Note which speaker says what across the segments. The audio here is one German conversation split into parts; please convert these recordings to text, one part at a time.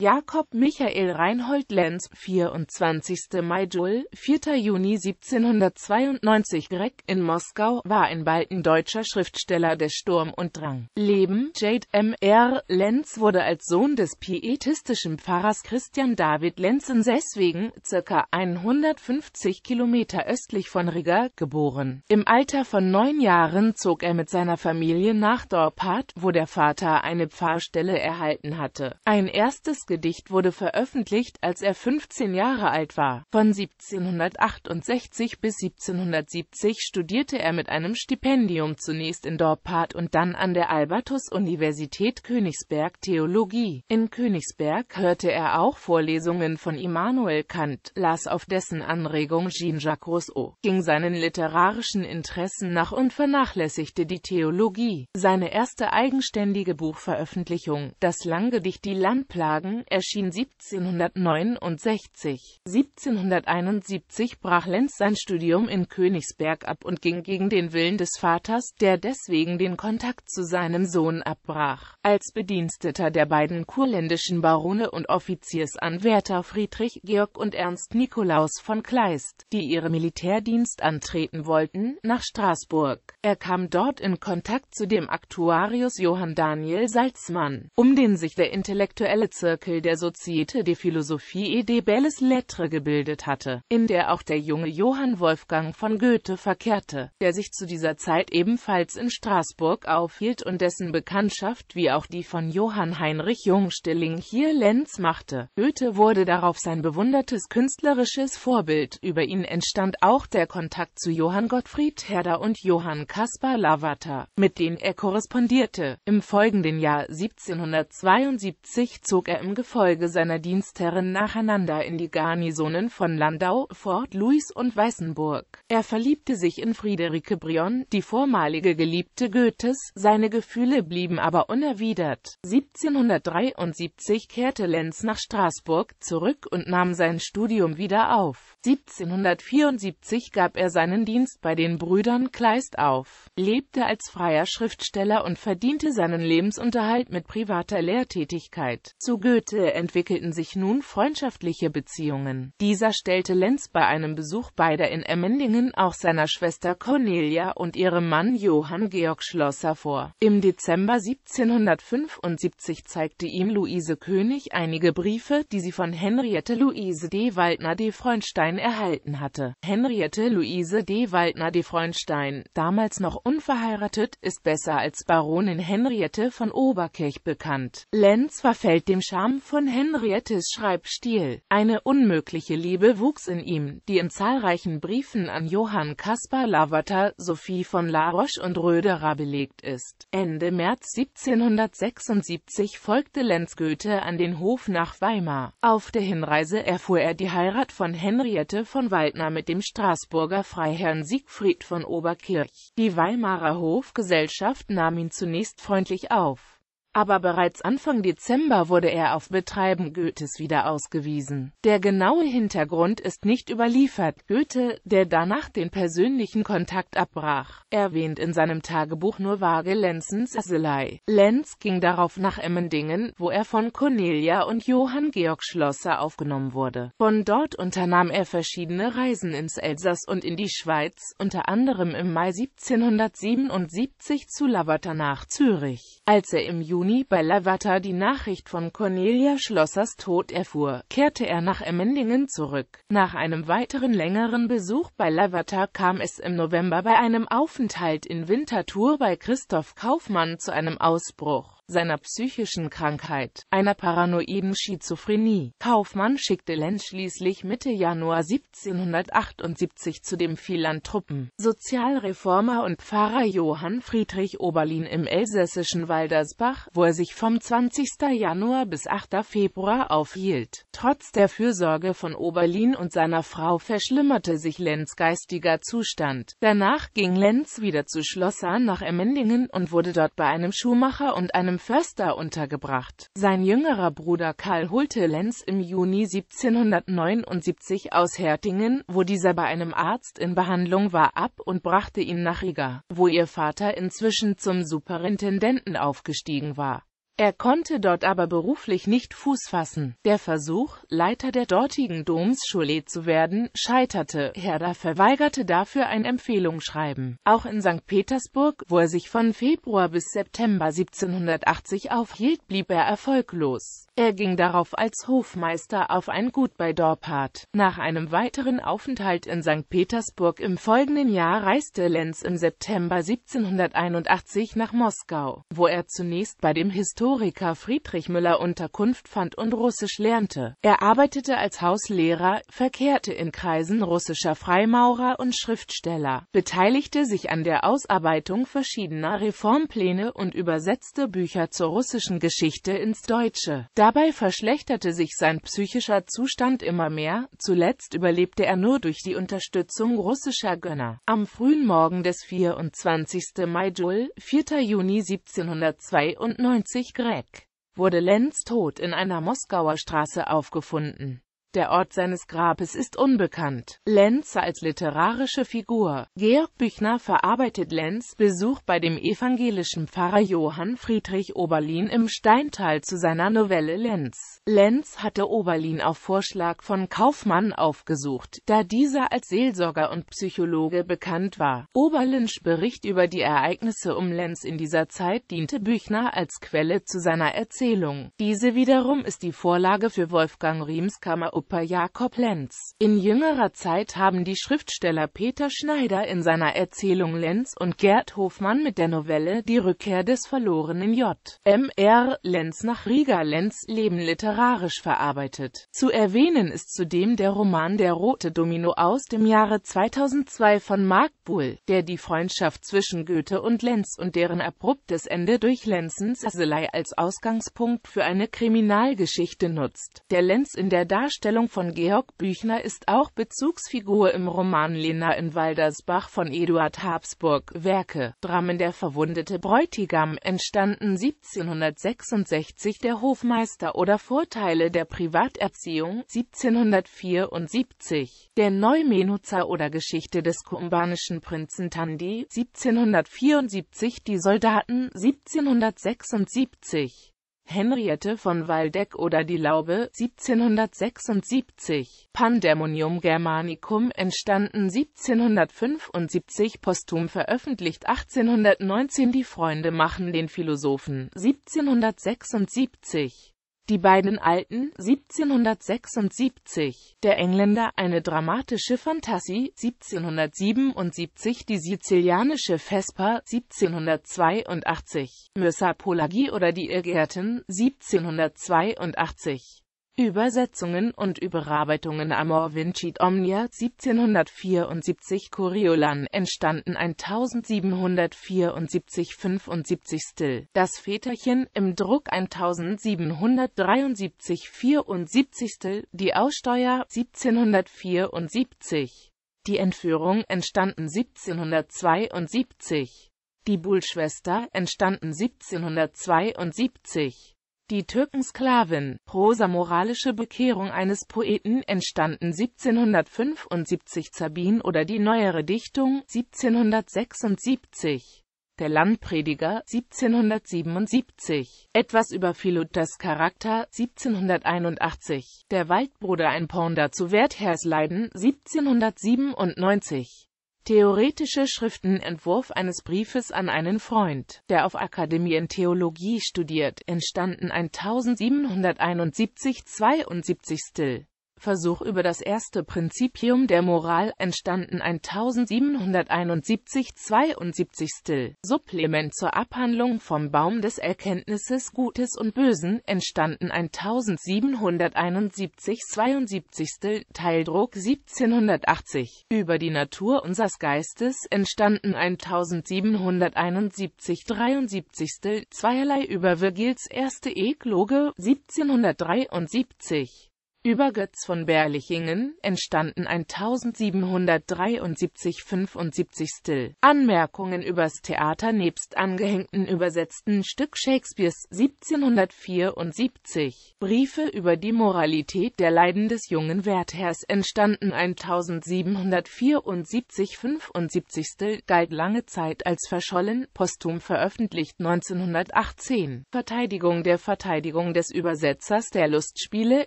Speaker 1: Jakob Michael Reinhold Lenz, 24. Mai Jul, 4. Juni 1792 Greg in Moskau, war in Balken deutscher Schriftsteller des Sturm und Drang. Leben Jade M. R. Lenz wurde als Sohn des pietistischen Pfarrers Christian David Lenz in Sesswegen, ca. 150 Kilometer östlich von Riga, geboren. Im Alter von neun Jahren zog er mit seiner Familie nach Dorpat, wo der Vater eine Pfarrstelle erhalten hatte. Ein erstes Gedicht wurde veröffentlicht, als er 15 Jahre alt war. Von 1768 bis 1770 studierte er mit einem Stipendium zunächst in Dorpat und dann an der Albertus-Universität Königsberg Theologie. In Königsberg hörte er auch Vorlesungen von Immanuel Kant, las auf dessen Anregung Jean-Jacques Rousseau, ging seinen literarischen Interessen nach und vernachlässigte die Theologie. Seine erste eigenständige Buchveröffentlichung, das Langgedicht Die Landplagen Berlin, erschien 1769. 1771 brach Lenz sein Studium in Königsberg ab und ging gegen den Willen des Vaters, der deswegen den Kontakt zu seinem Sohn abbrach. Als Bediensteter der beiden kurländischen Barone und Offiziersanwärter Friedrich Georg und Ernst Nikolaus von Kleist, die ihren Militärdienst antreten wollten, nach Straßburg. Er kam dort in Kontakt zu dem Aktuarius Johann Daniel Salzmann, um den sich der intellektuelle Zirkel Enkel der Societe de Philosophie et des Belles Lettres gebildet hatte, in der auch der junge Johann Wolfgang von Goethe verkehrte, der sich zu dieser Zeit ebenfalls in Straßburg aufhielt und dessen Bekanntschaft wie auch die von Johann Heinrich Jungstilling hier Lenz machte. Goethe wurde darauf sein bewundertes künstlerisches Vorbild, über ihn entstand auch der Kontakt zu Johann Gottfried Herder und Johann Caspar Lavater, mit denen er korrespondierte. Im folgenden Jahr 1772 zog er im Gefolge seiner Dienstherren nacheinander in die Garnisonen von Landau, Fort Louis und Weißenburg. Er verliebte sich in Friederike Brion, die vormalige Geliebte Goethes, seine Gefühle blieben aber unerwidert. 1773 kehrte Lenz nach Straßburg zurück und nahm sein Studium wieder auf. 1774 gab er seinen Dienst bei den Brüdern Kleist auf, lebte als freier Schriftsteller und verdiente seinen Lebensunterhalt mit privater Lehrtätigkeit. Zu Goethe führte, entwickelten sich nun freundschaftliche Beziehungen. Dieser stellte Lenz bei einem Besuch beider in Emmendingen auch seiner Schwester Cornelia und ihrem Mann Johann Georg Schlosser vor. Im Dezember 1775 zeigte ihm Luise König einige Briefe, die sie von Henriette Luise de Waldner de Freundstein erhalten hatte. Henriette Luise de Waldner de Freundstein, damals noch unverheiratet, ist besser als Baronin Henriette von Oberkirch bekannt. Lenz verfällt dem Charme Charme von Henriettes Schreibstil. Eine unmögliche Liebe wuchs in ihm, die in zahlreichen Briefen an Johann Caspar Lavater, Sophie von La Roche und Röderer belegt ist. Ende März 1776 folgte Lenz Goethe an den Hof nach Weimar. Auf der Hinreise erfuhr er die Heirat von Henriette von Waldner mit dem Straßburger Freiherrn Siegfried von Oberkirch. Die Weimarer Hofgesellschaft nahm ihn zunächst freundlich auf aber bereits Anfang Dezember wurde er auf Betreiben Goethes wieder ausgewiesen. Der genaue Hintergrund ist nicht überliefert. Goethe, der danach den persönlichen Kontakt abbrach, erwähnt in seinem Tagebuch nur vage Lenzens Asselei. Lenz ging darauf nach Emmendingen, wo er von Cornelia und Johann Georg Schlosser aufgenommen wurde. Von dort unternahm er verschiedene Reisen ins Elsass und in die Schweiz, unter anderem im Mai 1777 zu Lavater nach Zürich. Als er im Juli Juni bei Lavater die Nachricht von Cornelia Schlossers Tod erfuhr, kehrte er nach Emmendingen zurück. Nach einem weiteren längeren Besuch bei Lavater kam es im November bei einem Aufenthalt in Winterthur bei Christoph Kaufmann zu einem Ausbruch seiner psychischen Krankheit, einer paranoiden Schizophrenie. Kaufmann schickte Lenz schließlich Mitte Januar 1778 zu dem Philanthropen, Sozialreformer und Pfarrer Johann Friedrich Oberlin im elsässischen Waldersbach, wo er sich vom 20. Januar bis 8. Februar aufhielt. Trotz der Fürsorge von Oberlin und seiner Frau verschlimmerte sich Lenz geistiger Zustand. Danach ging Lenz wieder zu Schlosser nach Emmendingen und wurde dort bei einem Schuhmacher und einem Förster untergebracht. Sein jüngerer Bruder Karl holte Lenz im Juni 1779 aus Hertingen, wo dieser bei einem Arzt in Behandlung war, ab und brachte ihn nach Riga, wo ihr Vater inzwischen zum Superintendenten aufgestiegen war er konnte dort aber beruflich nicht Fuß fassen. Der Versuch, Leiter der dortigen Domsschule zu werden, scheiterte. Herder verweigerte dafür ein Empfehlungsschreiben. Auch in St. Petersburg, wo er sich von Februar bis September 1780 aufhielt, blieb er erfolglos. Er ging darauf als Hofmeister auf ein Gut bei Dorpat. Nach einem weiteren Aufenthalt in St. Petersburg im folgenden Jahr reiste Lenz im September 1781 nach Moskau, wo er zunächst bei dem Historiker Historiker Friedrich Müller Unterkunft fand und Russisch lernte. Er arbeitete als Hauslehrer, verkehrte in Kreisen russischer Freimaurer und Schriftsteller, beteiligte sich an der Ausarbeitung verschiedener Reformpläne und übersetzte Bücher zur russischen Geschichte ins Deutsche. Dabei verschlechterte sich sein psychischer Zustand immer mehr, zuletzt überlebte er nur durch die Unterstützung russischer Gönner. Am frühen Morgen des 24. Mai Jul, 4. Juni 1792 Greg wurde Lenz tot in einer Moskauer Straße aufgefunden der Ort seines Grabes ist unbekannt. Lenz als literarische Figur Georg Büchner verarbeitet Lenz Besuch bei dem evangelischen Pfarrer Johann Friedrich Oberlin im Steintal zu seiner Novelle Lenz. Lenz hatte Oberlin auf Vorschlag von Kaufmann aufgesucht, da dieser als Seelsorger und Psychologe bekannt war. Oberlins Bericht über die Ereignisse um Lenz in dieser Zeit diente Büchner als Quelle zu seiner Erzählung. Diese wiederum ist die Vorlage für Wolfgang Riems Kammer Oper Jakob Lenz. In jüngerer Zeit haben die Schriftsteller Peter Schneider in seiner Erzählung Lenz und Gerd Hofmann mit der Novelle Die Rückkehr des verlorenen J. M. R. Lenz nach Riga Lenz Leben literarisch verarbeitet. Zu erwähnen ist zudem der Roman Der rote Domino aus dem Jahre 2002 von Mark Bull, der die Freundschaft zwischen Goethe und Lenz und deren abruptes Ende durch Lenzens Aselei als Ausgangspunkt für eine Kriminalgeschichte nutzt. Der Lenz in der Darstellung Darstellung von Georg Büchner ist auch Bezugsfigur im Roman Lena in Waldersbach von Eduard Habsburg. Werke Dramen Der verwundete Bräutigam entstanden 1766 Der Hofmeister oder Vorteile der Privaterziehung 1774 Der Neumenuzer oder Geschichte des kumbanischen Prinzen Tandi 1774 Die Soldaten 1776 Henriette von Waldeck oder Die Laube, 1776. Pandemonium Germanicum, entstanden 1775, posthum veröffentlicht 1819 Die Freunde machen den Philosophen, 1776 die beiden alten, 1776, der Engländer, eine dramatische Fantasie, 1777, die sizilianische Vespa, 1782, Mörser Polagi oder die Irrgärten, 1782. Übersetzungen und Überarbeitungen Amor vincit omnia 1774 Coriolan entstanden 1774 75 Still, das Väterchen im Druck 1773 74 Still, die Aussteuer 1774. Die Entführung entstanden 1772. Die Buhlschwester entstanden 1772. Die Türkensklavin, Prosa Moralische Bekehrung eines Poeten entstanden 1775 Zabin oder die neuere Dichtung 1776. Der Landprediger 1777. Etwas über Philutas Charakter 1781. Der Waldbruder ein Ponder zu Werthers Leiden 1797. Theoretische Schriften Entwurf eines Briefes an einen Freund, der auf Akademie in Theologie studiert, entstanden 1771 72 Still Versuch über das erste Prinzipium der Moral, entstanden 1771 72. Still. Supplement zur Abhandlung vom Baum des Erkenntnisses Gutes und Bösen, entstanden 1771 72. Still. Teildruck 1780. Über die Natur unseres Geistes, entstanden 1771 73. Still. Zweierlei über Virgils erste Ekloge, 1773. Über Götz von Berlichingen entstanden 1773 75 Still. Anmerkungen übers Theater nebst angehängten übersetzten Stück Shakespeares 1774. Briefe über die Moralität der Leiden des jungen Wertherrs entstanden 1774 75 Still, galt lange Zeit als verschollen, posthum veröffentlicht 1918. Verteidigung der Verteidigung des Übersetzers der Lustspiele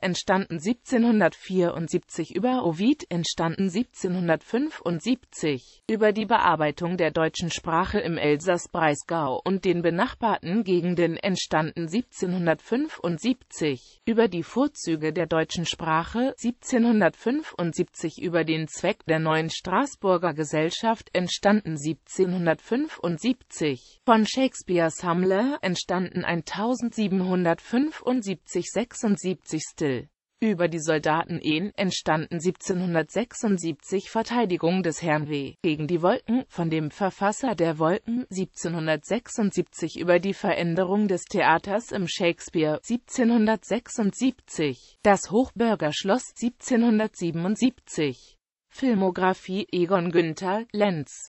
Speaker 1: entstanden 1774 über Ovid entstanden 1775. Über die Bearbeitung der deutschen Sprache im Elsass-Breisgau und den benachbarten Gegenden entstanden 1775. Über die Vorzüge der deutschen Sprache 1775 über den Zweck der neuen Straßburger Gesellschaft entstanden 1775. Von Shakespeares Hamlet entstanden 1775 76 Still über die Soldaten-Ehen entstanden 1776 Verteidigung des Herrn W. gegen die Wolken, von dem Verfasser der Wolken, 1776 über die Veränderung des Theaters im Shakespeare, 1776, das Hochbürgerschloss 1777, Filmografie Egon Günther, Lenz